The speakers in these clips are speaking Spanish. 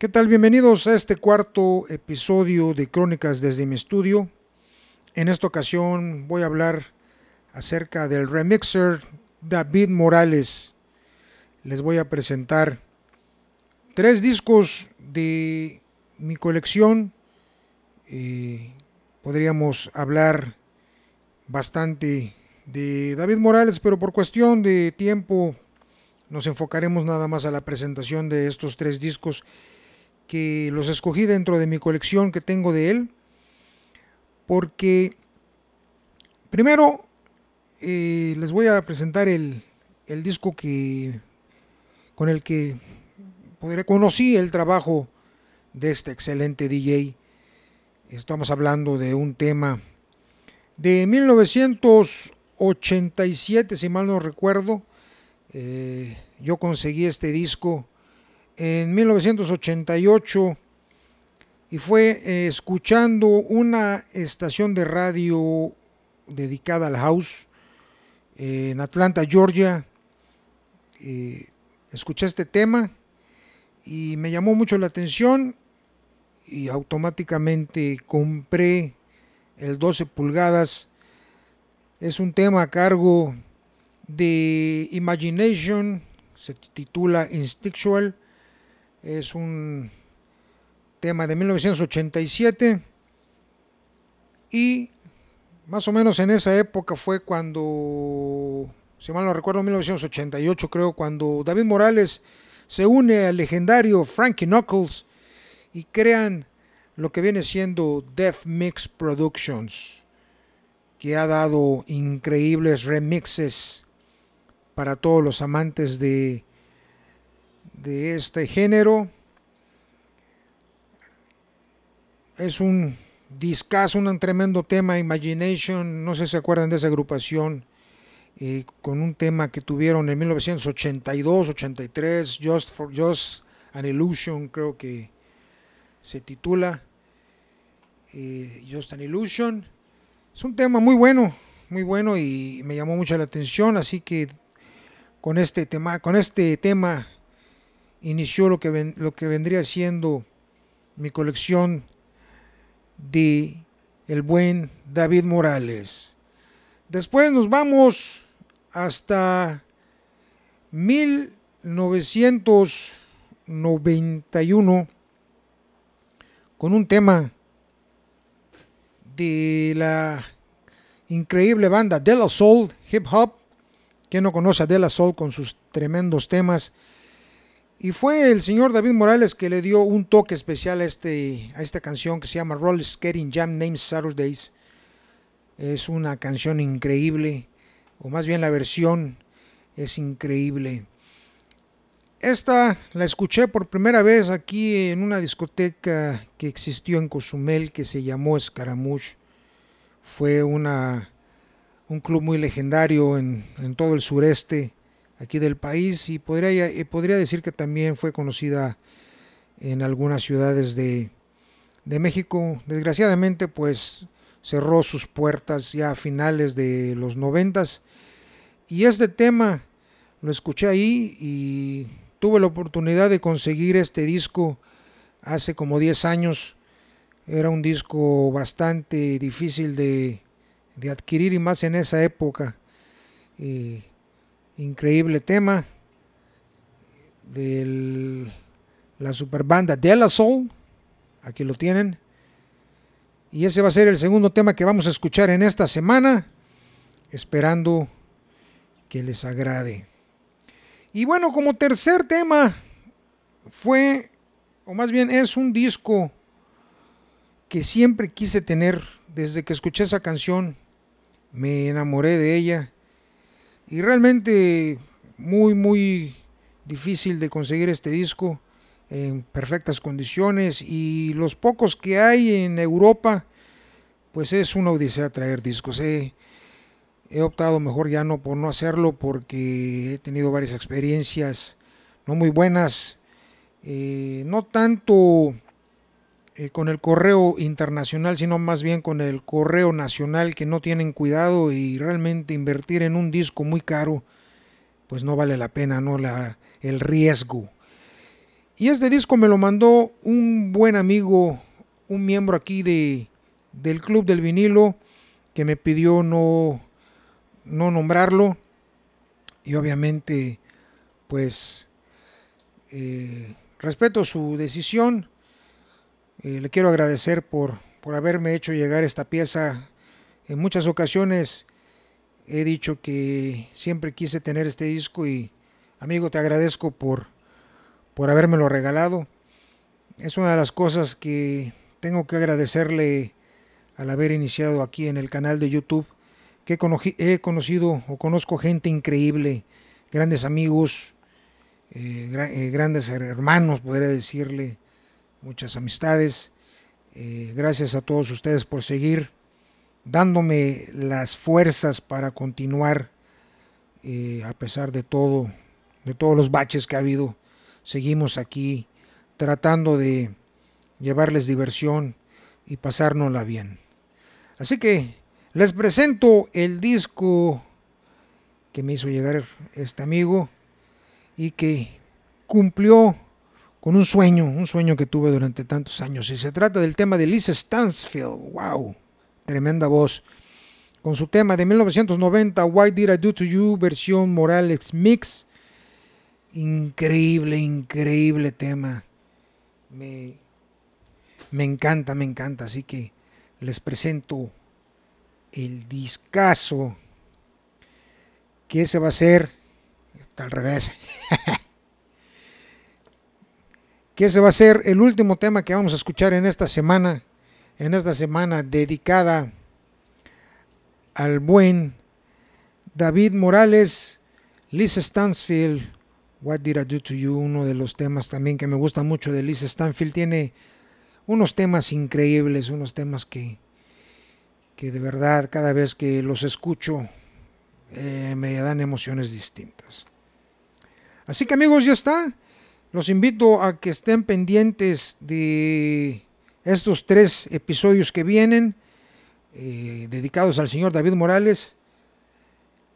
¿Qué tal? Bienvenidos a este cuarto episodio de Crónicas desde mi estudio. En esta ocasión voy a hablar acerca del remixer David Morales. Les voy a presentar tres discos de mi colección. Eh, podríamos hablar bastante de David Morales, pero por cuestión de tiempo nos enfocaremos nada más a la presentación de estos tres discos que los escogí dentro de mi colección que tengo de él, porque primero eh, les voy a presentar el, disco que con el que conocí el trabajo de este excelente DJ. Estamos hablando de un tema de 1987, si mal no recuerdo. Eh, yo conseguí este disco en 1988 y fue eh, escuchando una estación de radio dedicada al house eh, en Atlanta, Georgia. Eh, escuché este tema y me llamó mucho la atención y automáticamente compré el 12 pulgadas. Es un tema a cargo de Imagination, se titula Instinctual es un tema de 1987 y más o menos en esa época fue cuando, si mal no recuerdo, 1988 creo, cuando David Morales se une al legendario Frankie Knuckles y crean lo que viene siendo Def Mix Productions, que ha dado increíbles remixes para todos los amantes de de este género. Es un discazo, un tremendo tema, Imagination, no sé si se acuerdan de esa agrupación, eh, con un tema que tuvieron en 1982, 83, Just, for, Just an Illusion, creo que se titula. Eh, Just an Illusion. Es un tema muy bueno, muy bueno y me llamó mucho la atención, así que con este tema, con este tema inició lo que, lo que vendría siendo mi colección de el buen David Morales. Después nos vamos hasta 1991 con un tema de la increíble banda De La Soul Hip Hop. ¿Quién no conoce a De La Soul con sus tremendos temas? Y fue el señor David Morales que le dio un toque especial a, este, a esta canción que se llama Roll Skating Jam Names Saturdays. Es una canción increíble, o más bien la versión es increíble. Esta la escuché por primera vez aquí en una discoteca que existió en Cozumel que se llamó Escaramouche. Fue una, un club muy legendario en, en todo el sureste aquí del país y podría, eh, podría decir que también fue conocida en algunas ciudades de, México. Desgraciadamente, pues cerró sus puertas ya a finales de los noventas. Y este tema lo escuché ahí y tuve la oportunidad de conseguir este disco hace como 10 años. Era un disco bastante difícil de, de adquirir y más en esa época. Y eh, increíble tema de la super banda De La Soul. Aquí lo tienen. Y ese va a ser el segundo tema que vamos a escuchar en esta semana, esperando que les agrade. Y bueno, como tercer tema fue, o más bien es un disco que siempre quise tener. Desde que escuché esa canción, me enamoré de ella y realmente muy, muy difícil de conseguir este disco en perfectas condiciones y los pocos que hay en Europa, pues es una odisea traer discos. He, optado mejor ya no por no hacerlo porque he tenido varias experiencias no muy buenas, eh, no tanto eh, con el correo internacional, sino más bien con el correo nacional que no tienen cuidado y realmente invertir en un disco muy caro, pues no vale la pena, no la, el riesgo. Y este disco me lo mandó un buen amigo, un miembro aquí de, del Club del Vinilo, que me pidió no, no nombrarlo. Y obviamente, pues, eh, respeto su decisión, eh, le quiero agradecer por, por haberme hecho llegar esta pieza. En muchas ocasiones he dicho que siempre quise tener este disco y amigo te agradezco por, por habérmelo regalado. Es una de las cosas que tengo que agradecerle al haber iniciado aquí en el canal de YouTube, que he conocido o conozco gente increíble, grandes amigos, eh, eh, grandes hermanos, podría decirle, muchas amistades. Eh, gracias a todos ustedes por seguir dándome las fuerzas para continuar eh, a pesar de todo, de todos los baches que ha habido. Seguimos aquí tratando de llevarles diversión y pasárnosla bien. Así que les presento el disco que me hizo llegar este amigo y que cumplió con un sueño, un sueño que tuve durante tantos años. Y se trata del tema de Lisa Stansfield. ¡Wow! Tremenda voz. Con su tema de 1990, Why Did I Do To You, versión Morales Mix. Increíble, increíble tema. Me, encanta, me encanta. Así que les presento el discazo que se va a hacer Está al revés. que ese va a ser el último tema que vamos a escuchar en esta semana, en esta semana dedicada al buen David Morales, Liz Stansfield, What Did I Do to You, uno de los temas también que me gusta mucho de Liz Stansfield, tiene unos temas increíbles, unos temas que, que de verdad cada vez que los escucho eh, me dan emociones distintas. Así que amigos, ya está. Los invito a que estén pendientes de estos tres episodios que vienen, eh, dedicados al señor David Morales.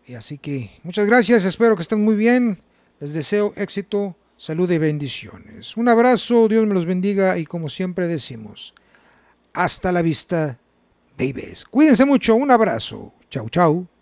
Y eh, así que muchas gracias, espero que estén muy bien. Les deseo éxito, salud y bendiciones. Un abrazo, Dios me los bendiga y como siempre decimos, hasta la vista, babies. Cuídense mucho, un abrazo. Chau, chau.